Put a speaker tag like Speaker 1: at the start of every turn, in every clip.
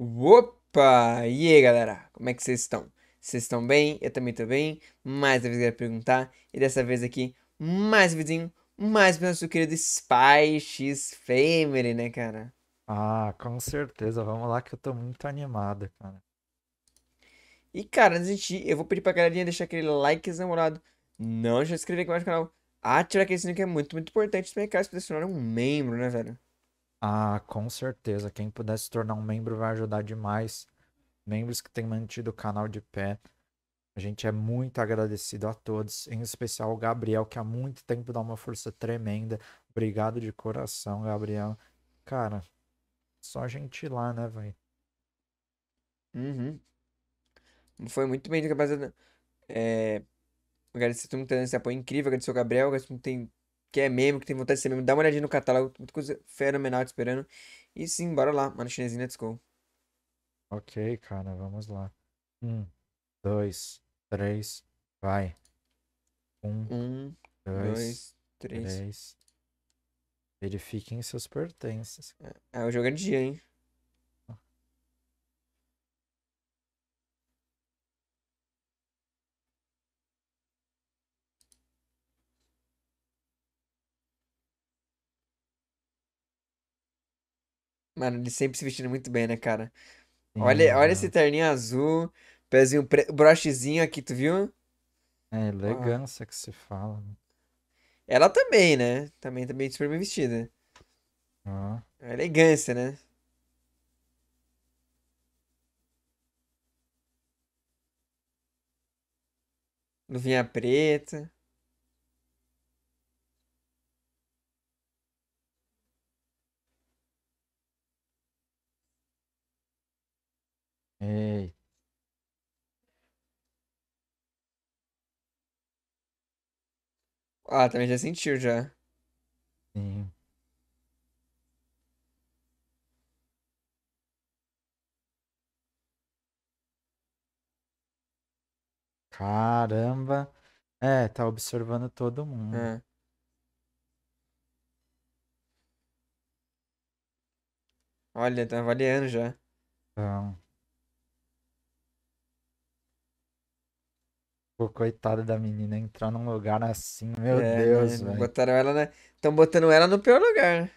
Speaker 1: Opa! E aí galera, como é que vocês estão? Vocês estão bem? Eu também estou bem. Mais uma vez eu perguntar. E dessa vez aqui, mais um vidinho, mais um nosso querido Spy X Family, né, cara? Ah, com certeza. Vamos
Speaker 2: lá que eu tô muito animado, cara.
Speaker 1: E cara, antes de ir, eu vou pedir pra galerinha deixar aquele like namorado. Não deixa de se inscrever aqui mais no canal. Ativar aquele sininho que é muito, muito importante também, cara, se tornar um membro, né, velho? Ah, com certeza. Quem puder se tornar um membro
Speaker 2: vai ajudar demais. Membros que têm mantido o canal de pé. A gente é muito agradecido a todos, em especial ao Gabriel, que há muito tempo dá uma força tremenda. Obrigado de coração, Gabriel. Cara, só a gente ir lá, né, velho?
Speaker 1: Uhum. Foi muito bem, rapaziada. É... Eh, agradecer a todo mundo tendo tá esse apoio incrível. Agradecer ao Gabriel, agradecer a todo mundo tem que é meme, que tem vontade de ser meme, dá uma olhadinha no catálogo, muita coisa fenomenal te esperando. E sim, bora lá, mano chinesinha let's go.
Speaker 2: Ok, cara, vamos lá. Um, dois, três, vai.
Speaker 1: Um, um dois, dois três.
Speaker 2: três. Verifiquem seus pertences. É,
Speaker 1: é o jogo é de dia, hein? Mano, ele sempre se vestindo muito bem, né, cara? Olha, olha esse terninho azul, pezinho preto, brochezinho aqui, tu viu?
Speaker 2: É elegância
Speaker 1: que se fala. Né? Ela também, né? Também, também super bem vestida. elegância, né? Luvinha preta. Ei. É. Ah, também já sentiu já.
Speaker 2: Sim. Caramba. É, tá observando todo mundo. É.
Speaker 1: Olha, tá avaliando já.
Speaker 2: Então. Pô, coitada da menina entrar num lugar assim, meu é, né? Deus, né? velho.
Speaker 1: Botaram ela Estão né? botando ela no pior lugar, né?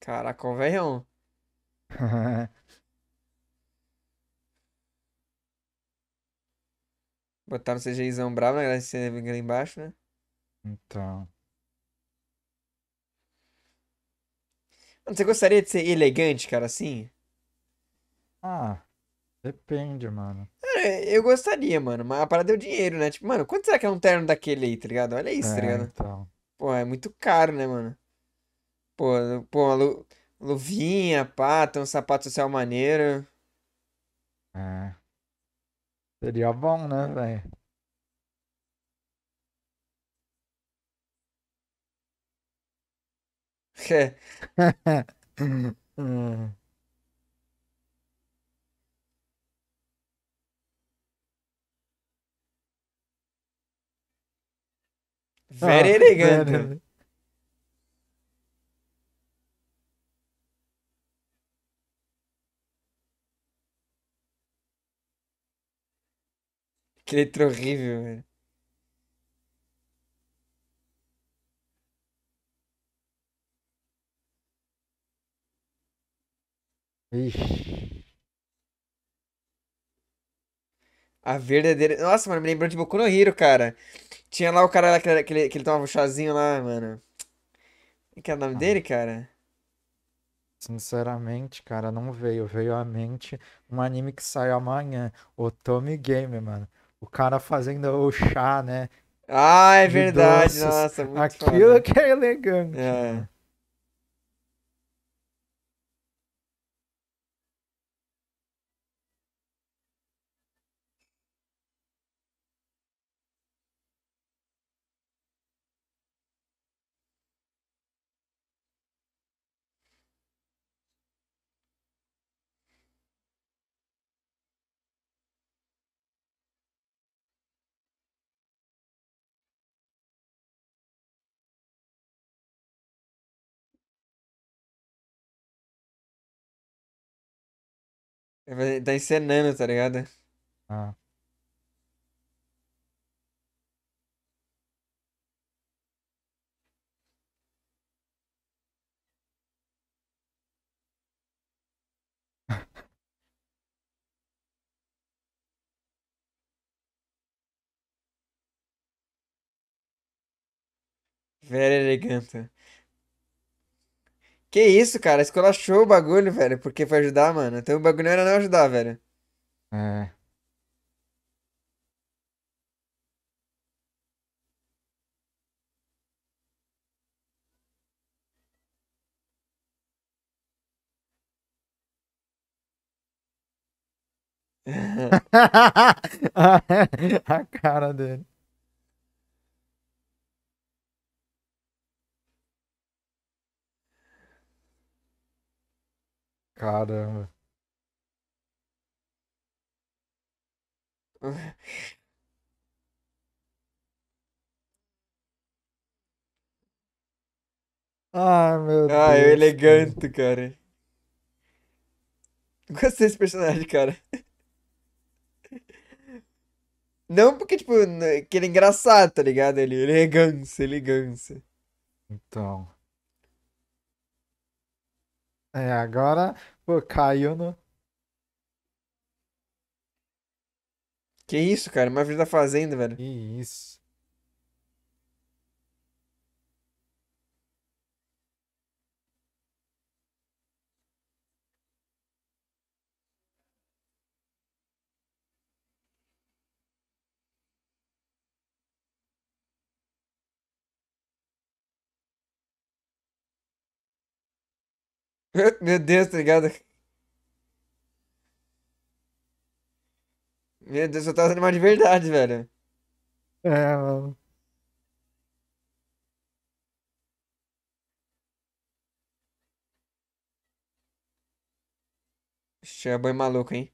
Speaker 1: Caraca, velhão. botar no CGIzão bravo na né? você lá embaixo, né?
Speaker 2: Então.
Speaker 1: Você gostaria de ser elegante, cara, assim?
Speaker 2: Ah, depende, mano.
Speaker 1: Cara, eu gostaria, mano. Mas a parada deu é dinheiro, né? Tipo, mano, quanto será que é um terno daquele aí, tá ligado? Olha isso, tá é, tá ligado? Então. Pô, é muito caro, né, mano? Pô, pô, lu... luvinha, pata, um sapato social maneiro.
Speaker 2: É. Did jag vakna dig? mm. Very ah, good.
Speaker 1: Que letra horrível, velho. Ixi. A verdadeira. Nossa, mano, me lembrou de Boku no Hiro, cara. Tinha lá o cara lá que, ele, que, ele, que ele tomava um chazinho lá, mano. O é que era é o nome ah. dele, cara?
Speaker 2: Sinceramente, cara, não veio. Veio à mente um anime que sai amanhã, o Otome Game, mano o cara fazendo o chá, né? Ah, é verdade, doces. nossa, muito Aquilo foda. que é elegante. É. Né?
Speaker 1: É, tá encenando, tá ligado? Ah. Vera elegante. Que isso, cara, esculachou o bagulho, velho, porque foi ajudar, mano. Então o bagulho não era não ajudar, velho.
Speaker 2: É. A cara dele. Caramba.
Speaker 1: Ah, meu Ah, eu Deus, cara. elegante, cara. Gostei desse personagem, cara. Não porque, tipo, que ele é engraçado, tá ligado? Ele, é elegância, elegância.
Speaker 2: Então. É, agora pô, caiu no.
Speaker 1: Que isso, cara? Uma vida da tá fazenda, velho. Que isso. Meu Deus, tá ligado? Meu Deus, eu tava animado de verdade, velho.
Speaker 2: É, mano.
Speaker 1: Ixi, é boi maluco, hein?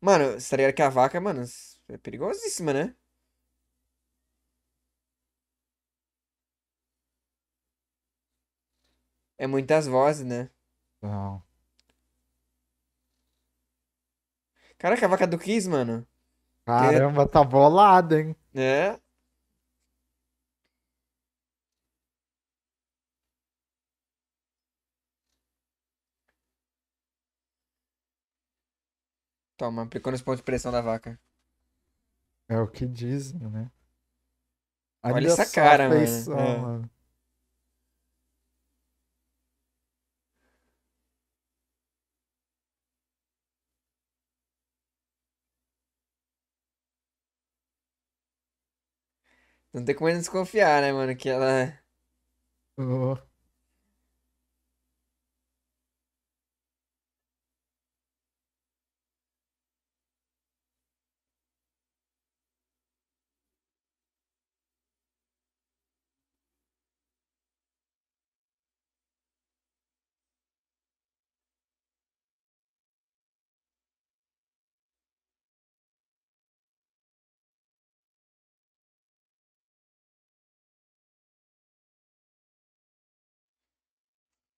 Speaker 1: Mano, estaria tá que a vaca, mano, é perigosíssima, né? É muitas vozes, né? Não. Caraca, a vaca do Kiss, mano. Caramba,
Speaker 2: tá bolada,
Speaker 1: hein? É. Toma, aplicou nos pontos de pressão da vaca.
Speaker 2: É o que dizem, né? Olha, Olha essa cara, mano. Feição, é. mano.
Speaker 1: Não tem como ele desconfiar, né, mano? Que ela. Oh.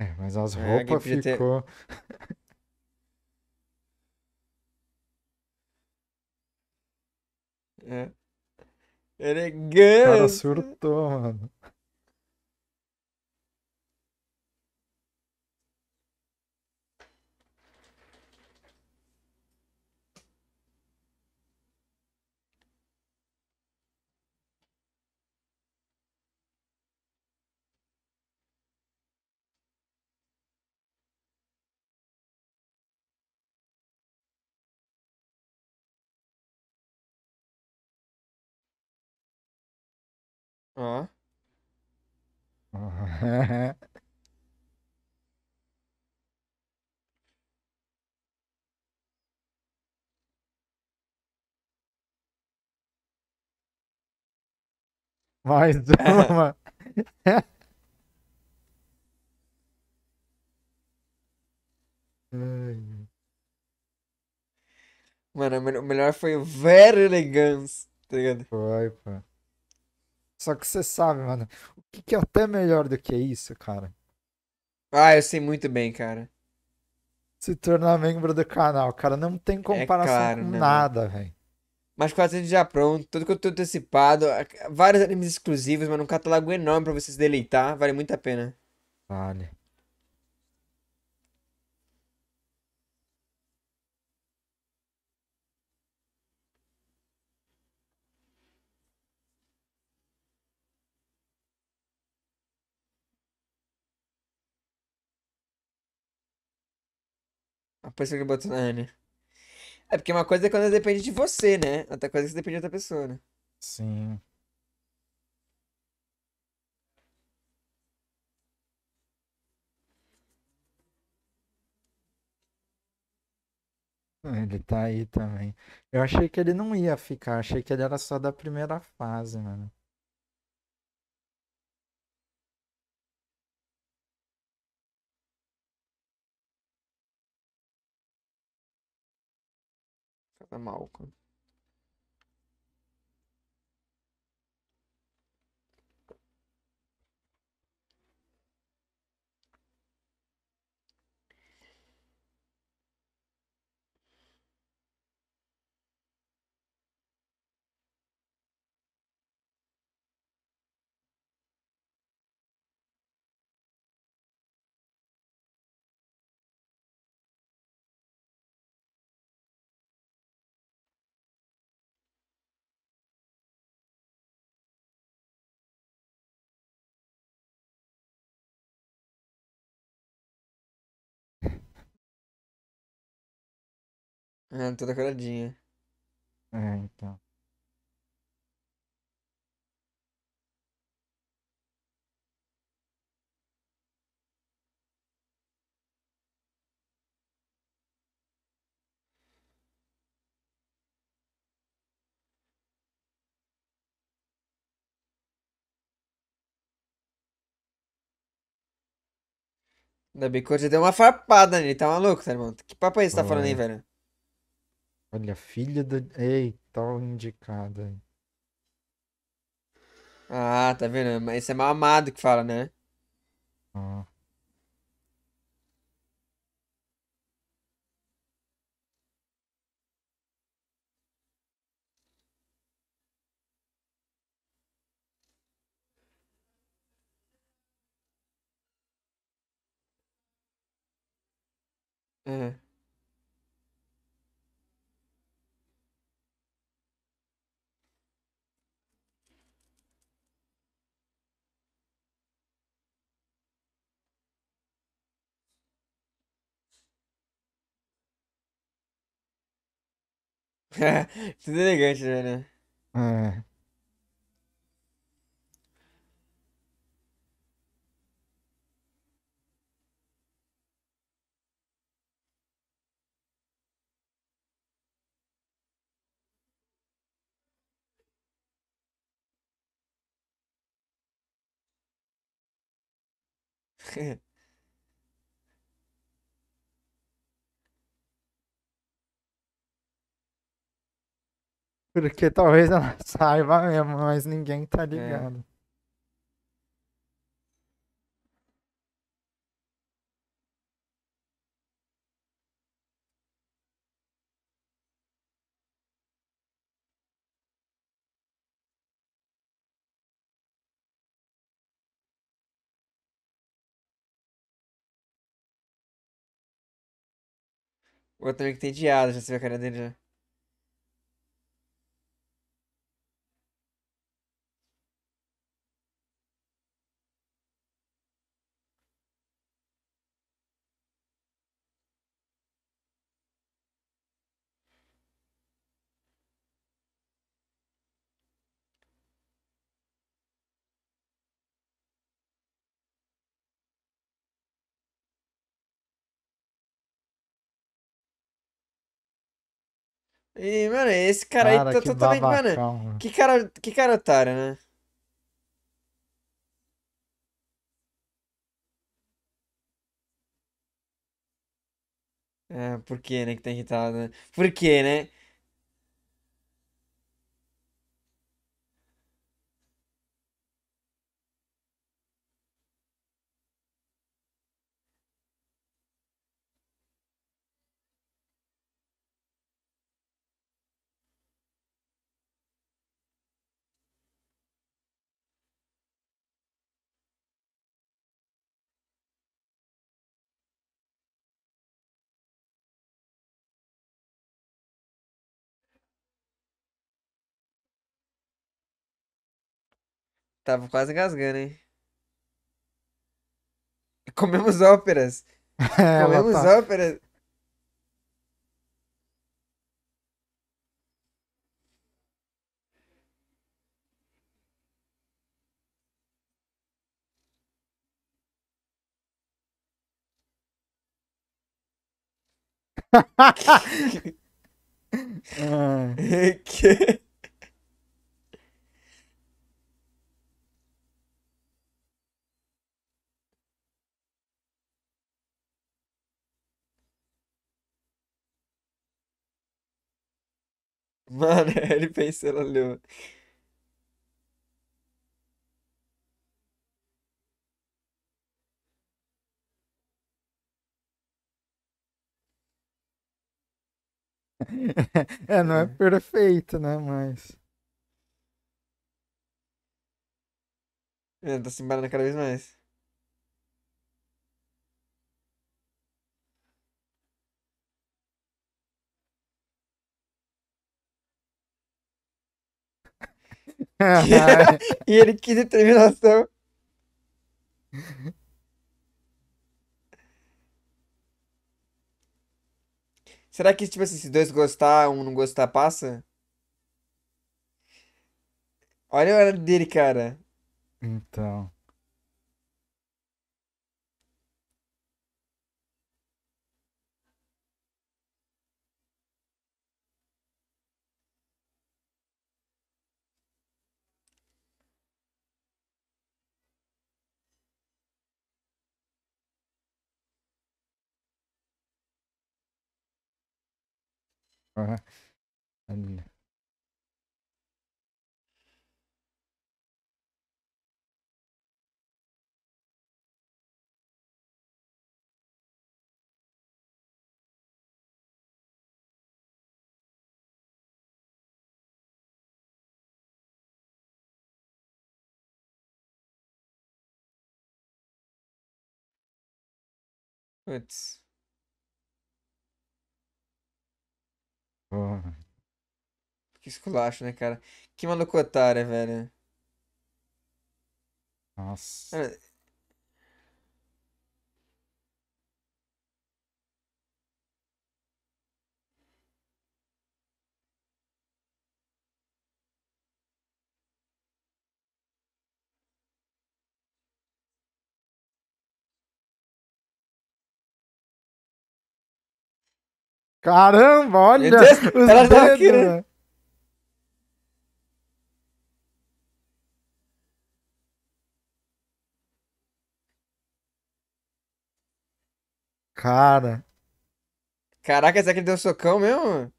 Speaker 1: É, mas as é, roupas ficou. Ter...
Speaker 2: É.
Speaker 1: Elegante.
Speaker 2: O cara surtou, mano.
Speaker 1: Ó.
Speaker 2: Mais uma.
Speaker 1: Mano, o melhor foi o Very Elegance, tá ligado?
Speaker 2: Foi, pô. Só que você sabe, mano, o que, que é até melhor do que isso,
Speaker 1: cara? Ah, eu sei muito bem, cara.
Speaker 2: Se tornar membro do canal, cara, não tem é comparação é claro, com né, nada,
Speaker 1: velho. Mas quase tudo já pronto, tudo que eu tô antecipado, vários animes exclusivos, mas um catálogo enorme para você se deleitar, vale muito a pena. Vale. A pessoa que botou na Anya. É porque uma coisa é quando depende de você, né? Outra coisa é que depende de outra pessoa, né?
Speaker 2: Sim. Ah, ele tá aí também. Eu achei que ele não ia ficar, achei que ele era só da primeira fase, mano. É maluco.
Speaker 1: É, toda caradinha.
Speaker 2: É, então.
Speaker 1: da bem deu uma farpada nele, né? tá maluco, tá, irmão? Que papo é esse que tá falando aí, velho?
Speaker 2: Olha, filha da. ei, tal indicada
Speaker 1: Ah, tá vendo? Mas esse é mal amado que fala, né? Ah. Uhum. Today guys right
Speaker 2: now. Porque talvez ela saiba mesmo, mas ninguém tá é. ligado. É.
Speaker 1: O outro meio que entediado, já sei a cara dele já. E, mano, esse cara, cara aí tá totalmente. mano, mano, que cara, que cara otário, né? É, por que, né, que tá irritado, né? Por que, né? Tava quase engasgando, hein? Comemos óperas. É, Comemos tá... óperas. É. que... Mano, ele pensa ela leu.
Speaker 2: É, não é, é perfeito, né? Mas.
Speaker 1: É, tá se embarando cada vez mais. e ele que determinação. Será que, tipo assim, se dois gostar, um não gostar, passa? Olha a hora dele, cara.
Speaker 2: Então. Uh, and it's Porra.
Speaker 1: Que esculacho, né, cara? Que maluco velho. Nossa. Cara,
Speaker 2: Caramba, olha! Os Ela dedos, querendo. Cara.
Speaker 1: Caraca, será que ele deu um socão mesmo?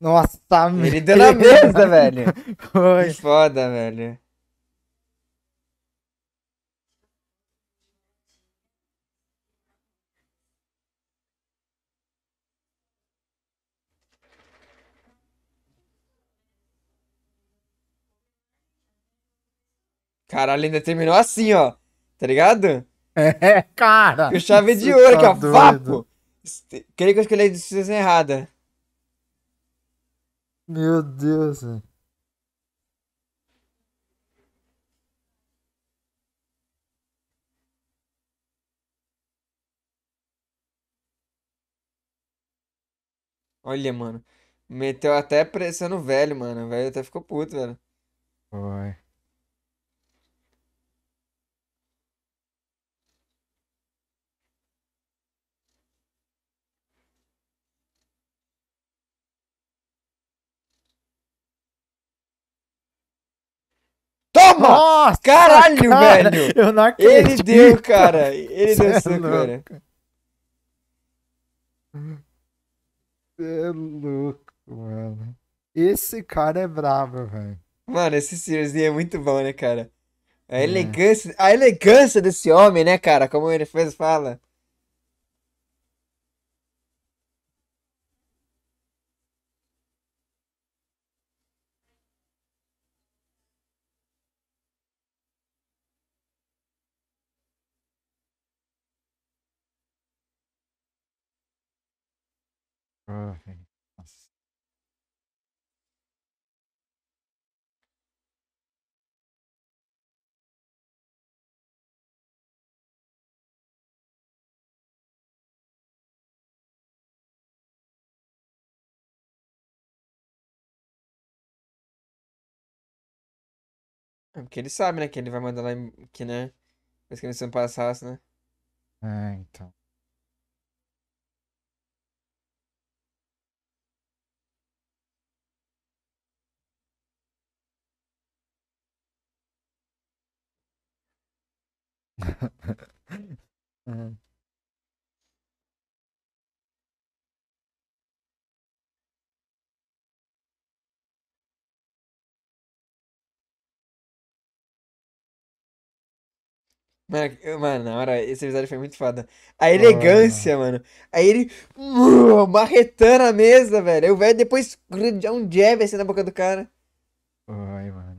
Speaker 1: Nossa, Ele deu na mesa, velho. Foi. Que foda, velho. Caralho, ainda terminou assim, ó. Tá ligado?
Speaker 2: É, cara. O chave de ouro tá aqui, ó. Doido. Vapo.
Speaker 1: Queria que eu escolhi a decisão errada. Meu Deus, velho. Olha, mano. Meteu até pressão no velho, mano. O velho até ficou puto, velho.
Speaker 2: Foi. Toma! Nossa, Caralho, cara, velho! Eu não acredito. Ele deu, cara. Ele Cê deu é é louco,
Speaker 1: mano.
Speaker 2: Esse cara é brabo, velho.
Speaker 1: Mano, esse Siriuszinho é muito bom, né, cara? A é. elegância, a elegância desse homem, né, cara? Como ele fez, fala. porque ele sabe, né? Que ele vai mandar lá que, né? Mas que ele não passasse, né?
Speaker 2: É, então. uhum.
Speaker 1: Mano, mano, na hora, esse episódio foi muito foda. A elegância, mano. Aí ele marretando a mesa, velho. Aí o velho depois já um jab assim na boca do cara. Ai,
Speaker 2: mano.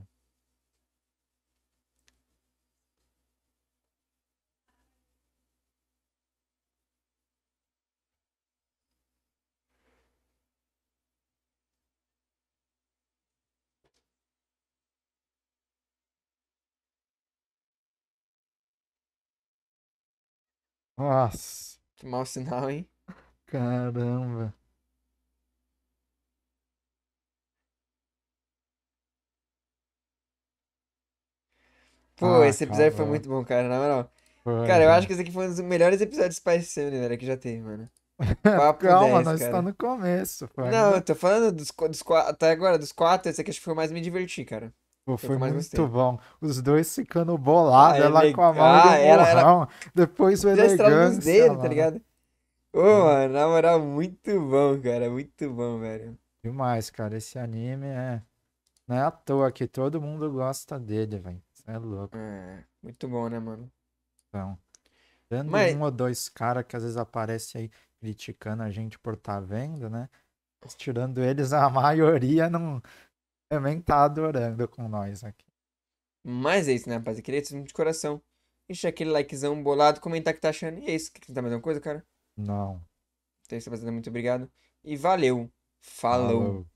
Speaker 2: Nossa. Que mau sinal, hein? Caramba.
Speaker 1: Pô, ah, esse episódio caramba. foi muito bom, cara, na moral. Foi, cara, eu né? acho que esse aqui foi um dos melhores episódios de Spice Family, velho, que já teve, mano. Papo Calma, 10, nós estamos no
Speaker 2: começo, Pai. Não, eu tô falando
Speaker 1: dos, dos, até agora, dos quatro, esse aqui acho que foi o mais me diverti, cara. Pô, foi, muito
Speaker 2: bom. Os dois ficando bolados, ela ah, é com a mão ah, do ela, ela... Depois o elegante. Os dedos, tá ligado?
Speaker 1: Pô, oh, é. mano, na moral, muito bom, cara. Muito bom, velho.
Speaker 2: Demais, cara. Esse anime é. Não é à toa que todo mundo gosta dele, velho.
Speaker 1: É louco. É, muito bom, né, mano?
Speaker 2: Então. Dando Mas... um ou dois caras que às vezes aparecem aí criticando a gente por tá vendo, né? Mas tirando eles, a maioria não, também é tá adorando com nós aqui.
Speaker 1: Mas é isso, né, rapaz? Eu queria ter de coração. Deixa aquele likezão bolado, comentar o que tá achando. E é isso. Quer tentar mais alguma coisa, cara? Não. Então, é rapaziada, muito obrigado. E valeu. Falou. Falou.